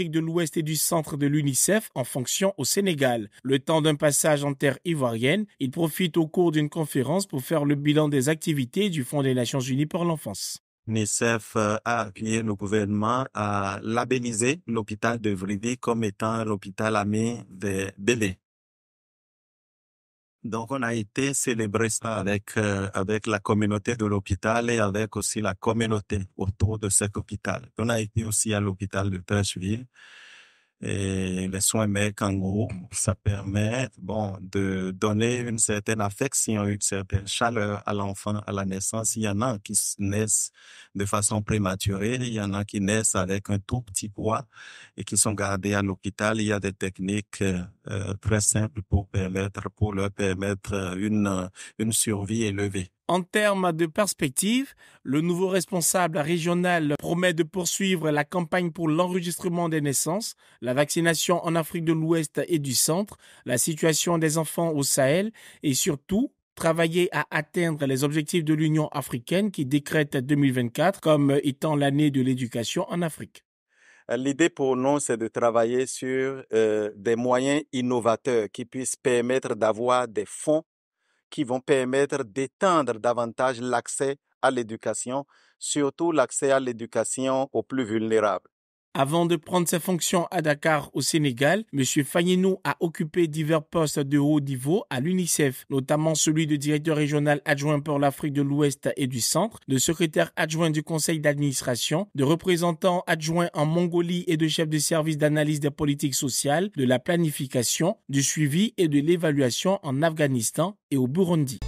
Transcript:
de l'Ouest et du Centre de l'UNICEF en fonction au Sénégal. Le temps d'un passage en terre ivoirienne, il profite au cours d'une conférence pour faire le bilan des activités du Fonds des Nations Unies pour l'enfance. UNICEF euh, a appuyé le gouvernement à labelliser l'hôpital de Vridi comme étant l'hôpital ami des bébés. Donc, on a été célébrer ça avec, euh, avec la communauté de l'hôpital et avec aussi la communauté autour de cet hôpital. On a été aussi à l'hôpital de Trècheville et les soins médicaux, en gros, ça permet, bon, de donner une certaine affection, une certaine chaleur à l'enfant à la naissance. Il y en a qui naissent de façon prématurée, il y en a qui naissent avec un tout petit poids et qui sont gardés à l'hôpital. Il y a des techniques euh, euh, très simples pour permettre, pour leur permettre euh, une, une survie élevée. En termes de perspective, le nouveau responsable régional promet de poursuivre la campagne pour l'enregistrement des naissances, la vaccination en Afrique de l'Ouest et du Centre, la situation des enfants au Sahel et surtout travailler à atteindre les objectifs de l'Union africaine qui décrète 2024 comme étant l'année de l'éducation en Afrique. L'idée pour nous, c'est de travailler sur euh, des moyens innovateurs qui puissent permettre d'avoir des fonds qui vont permettre d'étendre davantage l'accès à l'éducation, surtout l'accès à l'éducation aux plus vulnérables. Avant de prendre ses fonctions à Dakar au Sénégal, M. Fayenou a occupé divers postes de haut niveau à l'UNICEF, notamment celui de directeur régional adjoint pour l'Afrique de l'Ouest et du Centre, de secrétaire adjoint du conseil d'administration, de représentant adjoint en Mongolie et de chef de service d'analyse des politiques sociales, de la planification, du suivi et de l'évaluation en Afghanistan et au Burundi.